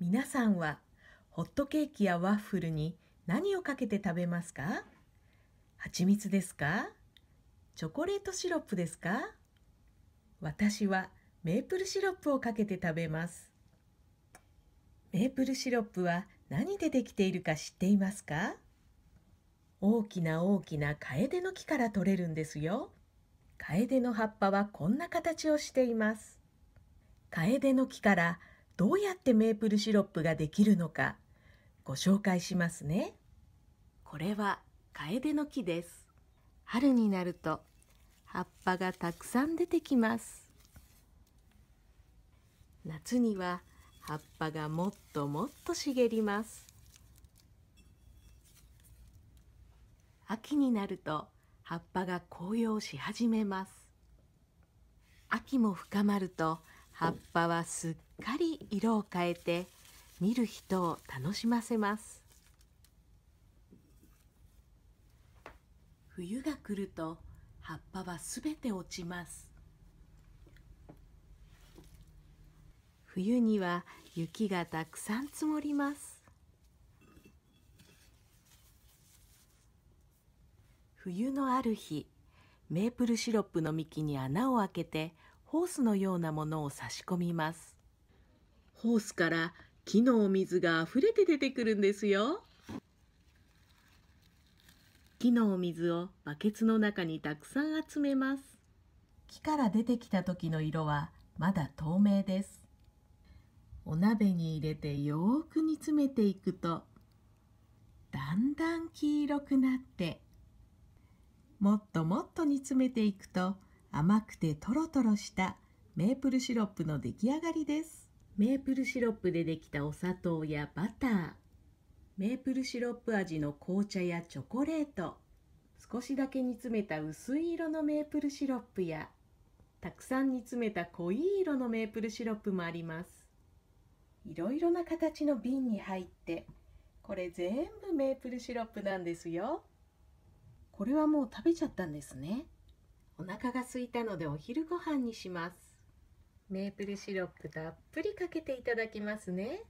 皆さんはホットケーキやワッフルに何をかけて食べますか蜂蜜ですかチョコレートシロップですか私はメープルシロップをかけて食べます。メープルシロップは何でできているか知っていますか大きな大きなカエデの木から取れるんですよ。カエデの葉っぱはこんな形をしています。カエデの木からどうやってメープルシロップができるのかご紹介しますねこれはカエデの木です春になると葉っぱがたくさん出てきます夏には葉っぱがもっともっと茂ります秋になると葉っぱが紅葉し始めます秋も深まると葉っぱはすっかり色を変えて見る人を楽しませます冬が来ると葉っぱはすべて落ちます冬には雪がたくさん積もります冬のある日メープルシロップの幹に穴を開けてホースのようなものを差し込みますホースから木のお水があふれて出てくるんですよ木のお水をバケツの中にたくさん集めます木から出てきた時の色はまだ透明ですお鍋に入れてよーく煮詰めていくとだんだん黄色くなってもっともっと煮詰めていくと甘くてトロトロしたメープルシロップの出来上がりですメープルシロップでできたお砂糖やバターメープルシロップ味の紅茶やチョコレート少しだけ煮詰めた薄い色のメープルシロップやたくさん煮詰めた濃い色のメープルシロップもありますいろいろな形の瓶に入ってこれ全部メープルシロップなんですよこれはもう食べちゃったんですねお腹が空いたのでお昼ご飯にしますメープルシロップたっぷりかけていただきますね